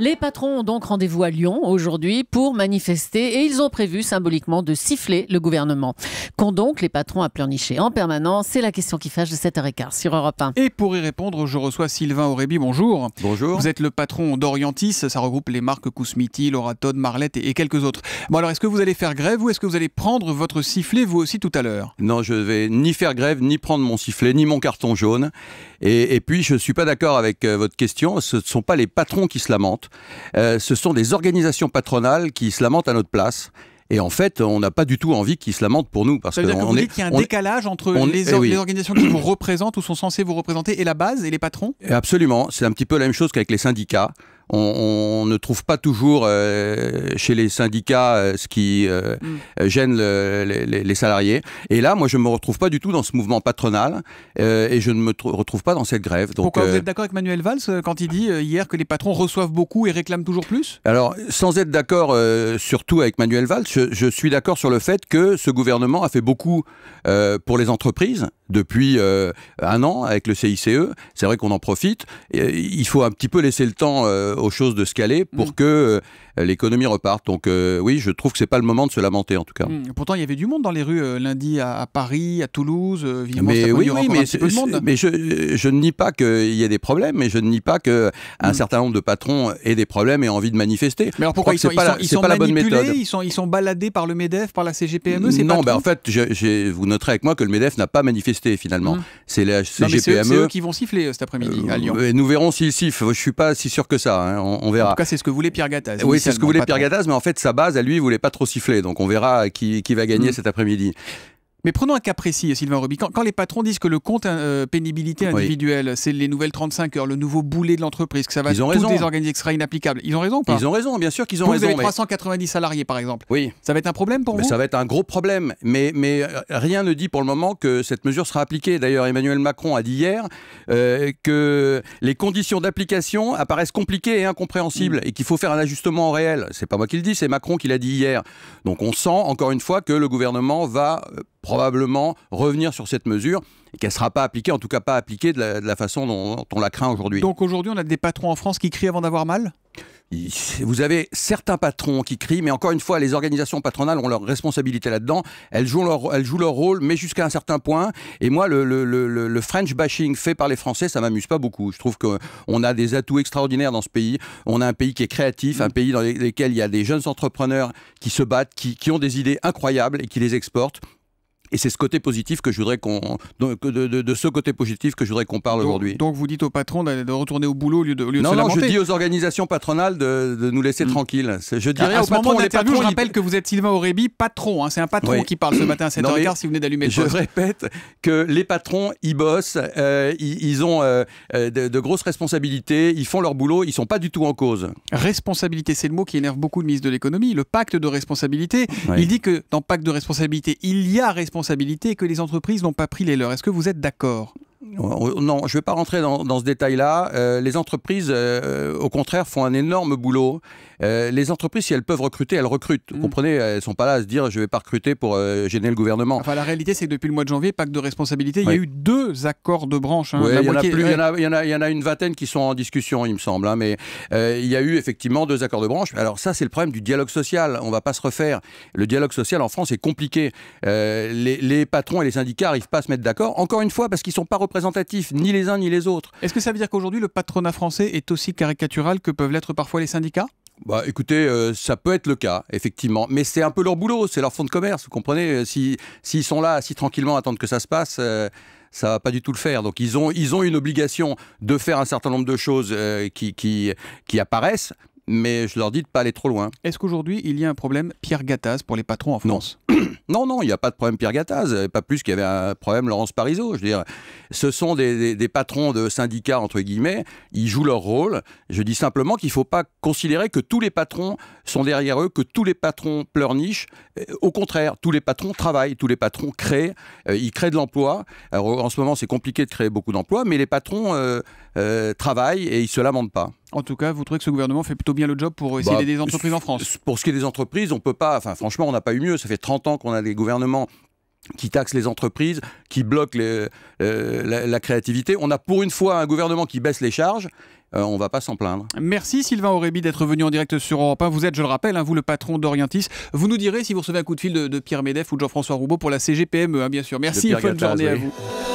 Les patrons ont donc rendez-vous à Lyon aujourd'hui pour manifester et ils ont prévu symboliquement de siffler le gouvernement. Qu'ont donc les patrons à pleurnicher en permanence C'est la question qui fâche de 7h15 sur Europe 1. Et pour y répondre, je reçois Sylvain Aurébi. Bonjour. Bonjour. Vous êtes le patron d'Orientis. Ça regroupe les marques Kousmiti, Laura Marlette et, quelques autres. Bon, alors est-ce que vous allez faire grève ou est-ce que vous allez prendre votre sifflet vous aussi tout à l'heure Non, je vais ni faire grève, ni prendre mon sifflet, ni mon carton jaune. Et, puis, je ne suis pas d'accord avec euh, votre question. Ce ne sont pas les patrons qui se lamentent. Euh, ce sont des organisations patronales qui se lamentent à notre place. Et en fait, on n'a pas du tout envie qu'ils se lamentent pour nous. Parce vous est, dites qu'il y a un décalage entre les, eh les, organisations qui vous représentent ou sont censées vous représenter et la base et les patrons Absolument. C'est un petit peu la même chose qu'avec les syndicats on, ne trouve pas toujours euh, chez les syndicats euh, ce qui euh, mm. gêne les, salariés. Et là, moi, je ne me retrouve pas du tout dans ce mouvement patronal et je ne me retrouve pas dans cette grève. Donc, Pourquoi vous êtes d'accord avec Manuel Valls quand il dit hier que les patrons reçoivent beaucoup et réclament toujours plus Alors, sans être d'accord surtout avec Manuel Valls, je, suis d'accord sur le fait que ce gouvernement a fait beaucoup pour les entreprises depuis un an avec le CICE. C'est vrai qu'on en profite. il faut un petit peu laisser le temps euh, aux choses de se caler pour mm. que euh, l'économie reparte. Donc euh, oui, je trouve que c'est pas le moment de se lamenter en tout cas. Mm. Pourtant, il y avait du monde dans les rues lundi à, Paris, à Toulouse, vivement, mais oui, mais, mais je, ne nie pas qu'il y ait des problèmes, mais je ne nie pas que un mm. certain nombre de patrons aient des problèmes et aient envie de manifester. Mais alors pourquoi ils sont, pas, ils sont, pas la bonne méthode Ils sont, ils sont baladés par le Medef, par la CGPME. Non, ben en fait, vous noterez avec moi que le Medef n'a pas manifesté finalement. C'est la CGPME. C'est eux, qui vont siffler cet après-midi à Lyon. nous verrons s'ils sifflent. Je suis pas si sûr que ça. Hein. Hein, verra. En tout cas, c'est ce que voulait Pierre Gattaz. Oui, c'est ce que voulait Pierre Gattaz, mais en fait, sa base, à lui, voulait pas trop siffler. Donc on verra qui, va gagner mm. cet après-midi. Mais prenons un cas précis, Sylvain Roby. Quand, les patrons disent que le compte euh, pénibilité individuelle, c'est les nouvelles 35 heures, le nouveau boulet de l'entreprise, que ça va être tout que ce sera inapplicable, ils ont raison ou pas Ils ont raison, bien sûr qu'ils ont raison. Vous avez 390 salariés, par exemple. Oui. Ça va être un problème pour mais vous Ça va être un gros problème. Mais, mais euh, rien ne dit pour le moment que cette mesure sera appliquée. D'ailleurs, Emmanuel Macron a dit hier euh, que les conditions d'application apparaissent compliquées et incompréhensibles mm. et qu'il faut faire un ajustement en réel. C'est pas moi qui le dis, c'est Macron qui l'a dit hier. Donc on sent, encore une fois, que le gouvernement va probablement revenir sur cette mesure et qu'elle ne sera pas appliquée, en tout cas pas appliquée de la, façon dont, on la craint aujourd'hui. Donc aujourd'hui, on a des patrons en France qui crient avant d'avoir mal vous avez certains patrons qui crient, mais encore une fois, les organisations patronales ont leur responsabilité là-dedans. Elles jouent leur, elles jouent leur rôle, mais jusqu'à un certain point. Et moi, le, French bashing fait par les Français, ça m'amuse pas beaucoup. Je trouve qu'on a des atouts extraordinaires dans ce pays. On a un pays qui est créatif, mm. un pays dans lequel il y a des jeunes entrepreneurs qui se battent, qui, qui ont des idées incroyables et qui les exportent. Et c'est ce côté positif que je voudrais qu'on de, de, ce côté positif que je voudrais qu'on parle aujourd'hui. Donc vous dites aux patrons de retourner au boulot au lieu de, au lieu non, Non, non, je dis aux organisations patronales de, nous laisser hmm. tranquilles. Je dirais aux patrons, je rappelle que vous êtes Sylvain Aurébi, patron. Hein. c'est un patron qui parle ce matin à 7h15 si vous venez d'allumer le Je répète que les patrons, ils bossent, euh, ils, ont euh, euh, de, grosses responsabilités, ils font leur boulot, ils sont pas du tout en cause. Responsabilité, c'est le mot qui énerve beaucoup le ministre de l'économie. Le pacte de responsabilité, il dit que dans pacte de responsabilité, il y a responsabilité et que les entreprises n'ont pas pris les leurs. Est-ce que vous êtes d'accord euh, non, je ne vais pas rentrer dans, ce détail-là. Euh, les entreprises, euh, au contraire, font un énorme boulot. les entreprises, si elles peuvent recruter, elles recrutent. Vous mm. comprenez, elles ne sont pas là à se dire je ne vais pas recruter pour gêner le gouvernement. Enfin, la réalité, c'est que depuis le mois de janvier, pacte de responsabilité, il y a eu deux accords de branche. il, y en a, une vingtaine qui sont en discussion, il me semble. Hein, mais il y a eu effectivement deux accords de branche. Alors, ça, c'est le problème du dialogue social. On ne va pas se refaire. Le dialogue social en France est compliqué. Les, les, patrons et les syndicats n'arrivent pas à se mettre d'accord. Encore une fois, parce qu'ils ne sont pas représentés ni les uns ni les autres. Est-ce que ça veut dire qu'aujourd'hui le patronat français est aussi caricatural que peuvent l'être parfois les syndicats bah, écoutez, euh, ça peut être le cas, effectivement. Mais c'est un peu leur boulot, c'est leur fonds de commerce, vous comprenez euh, S'ils sont là, si tranquillement attendent que ça se passe, ça euh, ça va pas du tout le faire. Donc ils ont, ils ont une obligation de faire un certain nombre de choses qui, qui, qui apparaissent, mais je leur dis de pas aller trop loin. Est-ce qu'aujourd'hui, il y a un problème Pierre Gattaz pour les patrons en France non, non, il n'y a pas de problème Pierre Gattaz, pas plus qu'il y avait un problème Laurence Parisot. Je veux dire, ce sont des, patrons de syndicats, entre guillemets, ils jouent leur rôle. Je dis simplement qu'il ne faut pas considérer que tous les patrons sont derrière eux, que tous les patrons pleurnichent. Euh, au contraire, tous les patrons travaillent, tous les patrons créent, euh, ils créent de l'emploi. en ce moment, c'est compliqué de créer beaucoup d'emplois, mais les patrons euh, travaillent et ils ne se lamentent pas. En tout cas, vous trouvez que ce gouvernement fait plutôt bien le job pour essayer bah, les entreprises en France Pour ce qui est des entreprises, on peut pas. Enfin, franchement, on n'a pas eu mieux. Ça fait 30 ans qu'on a des gouvernements qui taxent les entreprises, qui bloquent euh, la, créativité. On a pour une fois un gouvernement qui baisse les charges. On euh, on va pas s'en plaindre. Merci Sylvain Aurébi d'être venu en direct sur Europe 1. Vous êtes, je le rappelle, hein, vous le patron d'Orientis. Vous nous direz si vous recevez un coup de fil de, Pierre Medef ou de Jean-François Roubaud pour la CGPME, hein, bien sûr. Merci, bonne journée à